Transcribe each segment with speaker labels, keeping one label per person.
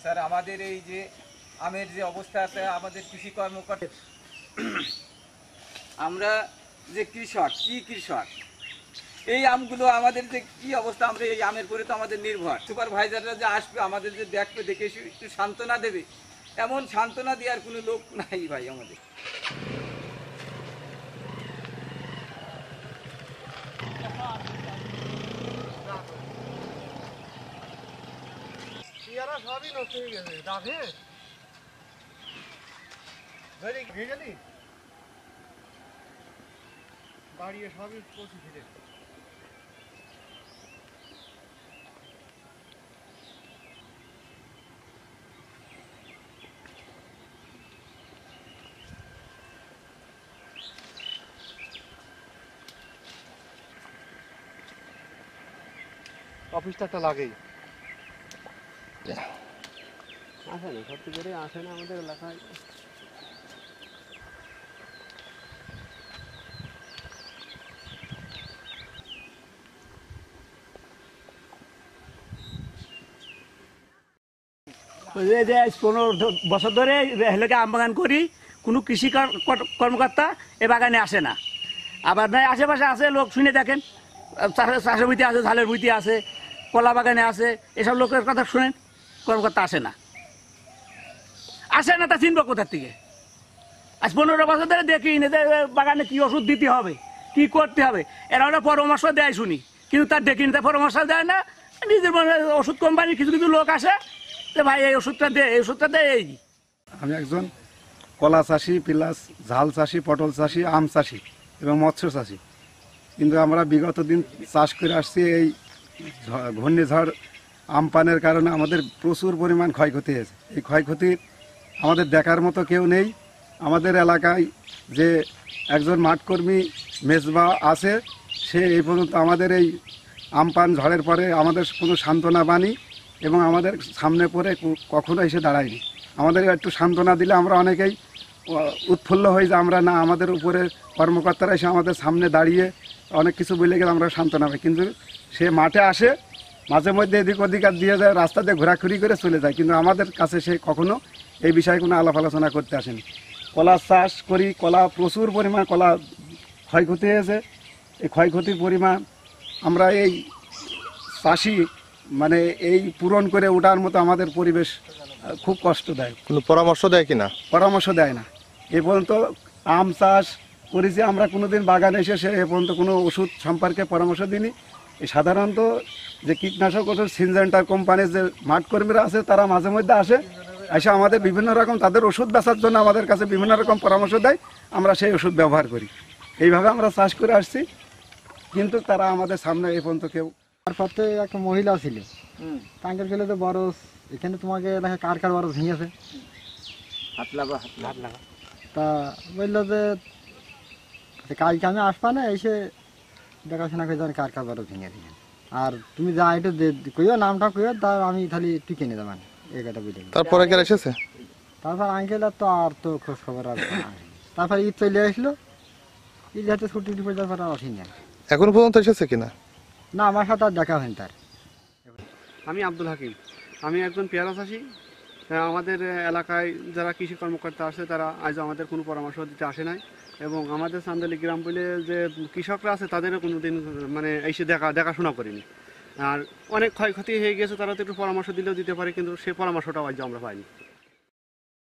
Speaker 1: sir আমাদের এই যে আমের যে অবস্থাতে আমাদের কৃষি কর্মকর্তা আমরা যে কৃষক কি কৃষক এই আমগুলো আমাদের যে কি অবস্থা আমরা এই আমের করে তো আমাদের নির্ভর সুপারভাইজাররা যে আসবে আমাদের যে দেখবে দেখে একটু সান্ত্বনা দেবে এমন সান্ত্বনা দেওয়ার কোনো লোক নাই ভাই আমাদের সবই নষ্ট হয়ে গেছে দাঁধে ধরে গেলি দাঁড়িয়ে সবই পচি ফিরে অফিসটা একটা লাগেই যে পনেরো বছর ধরে হেলেকে আম বাগান করি কোনো কৃষি কর্মকর্তা এ বাগানে আসে না আবার নয় আশেপাশে আছে লোক শুনে দেখেন চাষের চাষের বুঝতে আছে ঝালের বইতে আছে কলা বাগানে আছে এসব লোকের কথা শুনেন কর্মকর্তা আসে না আসে না তা চিনবো কোথার থেকে আজ পনেরো বছর ধরে দেখি বাগানে কি ওষুধ দিতে হবে কি করতে হবে এরা ওরা পরামর্শ দেয় শুনি কিন্তু তার দেখি নিতে পরামর্শ দেয় না নিজের মনে ওষুধ কোম্পানির কিছু কিছু লোক আসে যে ভাই এই ওষুধটা দে এই ওষুধটা দে এই আমি একজন কলা চাষি পিলাস ঝাল চাষি পটল চাষি আম চাষি এবং মৎস্য চাষি কিন্তু আমরা বিগত দিন চাষ করে আসছি এই ঘূর্ণিঝড় আমপানের কারণে আমাদের প্রচুর পরিমাণ ক্ষয়ক্ষতি হয়েছে এই ক্ষয়ক্ষতি আমাদের দেখার মতো কেউ নেই আমাদের এলাকায় যে একজন মাঠকর্মী মেজবা আছে সে এই পর্যন্ত আমাদের এই আমপান ঝড়ের পরে আমাদের কোনো সান্ত্বনা বাণী এবং আমাদের সামনে পরে কখনো এসে দাঁড়ায়নি আমাদের একটু সান্ত্বনা দিলে আমরা অনেকেই উৎফুল্ল হই যে আমরা না আমাদের উপরে কর্মকর্তারা এসে আমাদের সামনে দাঁড়িয়ে অনেক কিছু বলে গেলে আমরা সান্ত্বনা পাই কিন্তু সে মাঠে আসে মাঝে মধ্যে এদিক ওদিক দিয়ে যায় রাস্তাতে ঘোরাঘুরি করে চলে যায় কিন্তু আমাদের কাছে সে কখনো এই বিষয়ে কোনো আলাপ আলোচনা করতে আসেনি কলা চাষ করি কলা প্রচুর পরিমাণ কলা ক্ষয়ক্ষতি হয়েছে এই ক্ষয়ক্ষতির পরিমাণ আমরা এই চাষি মানে এই পূরণ করে ওঠার মতো আমাদের পরিবেশ খুব কষ্ট দেয় কোনো পরামর্শ দেয় কি না পরামর্শ দেয় না এ পর্যন্ত আম চাষ করেছি আমরা কোনোদিন বাগানে এসে সে এ পর্যন্ত কোনো ওষুধ সম্পর্কে পরামর্শ দিইনি সাধারণত যে কীটনাশক ওষুধ সিনজেন্টার কোম্পানির যে মাঠ কর্মীরা আছে তারা মাঝে মধ্যে আসে এসে আমাদের বিভিন্ন রকম তাদের ওষুধ বেচার জন্য আমাদের কাছে বিভিন্ন রকম পরামর্শ দেয় আমরা সেই ওষুধ ব্যবহার করি এইভাবে আমরা চাষ করে আসছি কিন্তু তারা আমাদের সামনে এই পর্যন্ত কেউ তারপর পথে একটা মহিলা ছিল তাঙ্কের ছেলে তো বরস এখানে তোমাকে দেখে কার কার বরস ভেঙেছে হাত লাগা হাত লাগা তা বললো যে কালকে আমি আসবা না এসে দেখাশোনা করে যাবেন কার কারবারও ভেঙে দিয়ে আর তুমি যা একটু কইও নামটা কইও তা আমি খালি টিকে নিয়ে যাবেন এই কথা বুঝলি তারপরে কে এসেছে তারপর আঙ্কেল তো আর তো খোঁজ খবর আর তারপর ঈদ চলে আসলো ঈদ হাতে ছুটি টুটি তারপর আর আসেনি এখনো পর্যন্ত এসেছে কিনা না আমার সাথে আর দেখা হয়নি তার আমি আব্দুল হাকিম আমি একজন পেয়ারা চাষি আমাদের এলাকায় যারা কৃষি কর্মকর্তা আসে তারা আজ আমাদের কোনো পরামর্শ দিতে আসে নাই এবং আমাদের চান্দালি গ্রাম বলে যে কৃষকরা আছে তাদেরও কোনো মানে এসে দেখা দেখাশোনা করিনি আর অনেক ক্ষয়ক্ষতি হয়ে গেছে তারা তো একটু পরামর্শ দিলেও দিতে পারে কিন্তু সেই পরামর্শটা আজ আমরা পাইনি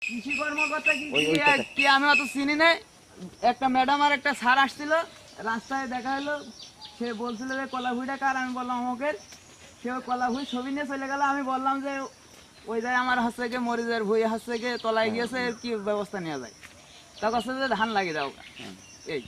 Speaker 1: কৃষি কর্মকর্তা কি আমি অত চিনি নাই একটা ম্যাডাম আর একটা স্যার আসছিল রাস্তায় দেখা হলো সে বলছিল যে কলাভুইটা কার আমি বললাম আমাকে সে কলাভুই ছবি নিয়ে চলে গেল আমি বললাম যে ওই জায়গায় আমার হাসছে মরিজের ভুই হাসছে তলায় গিয়েছে কি ব্যবস্থা নেওয়া যায় তা কাছে ধান লাগিয়ে দাও এই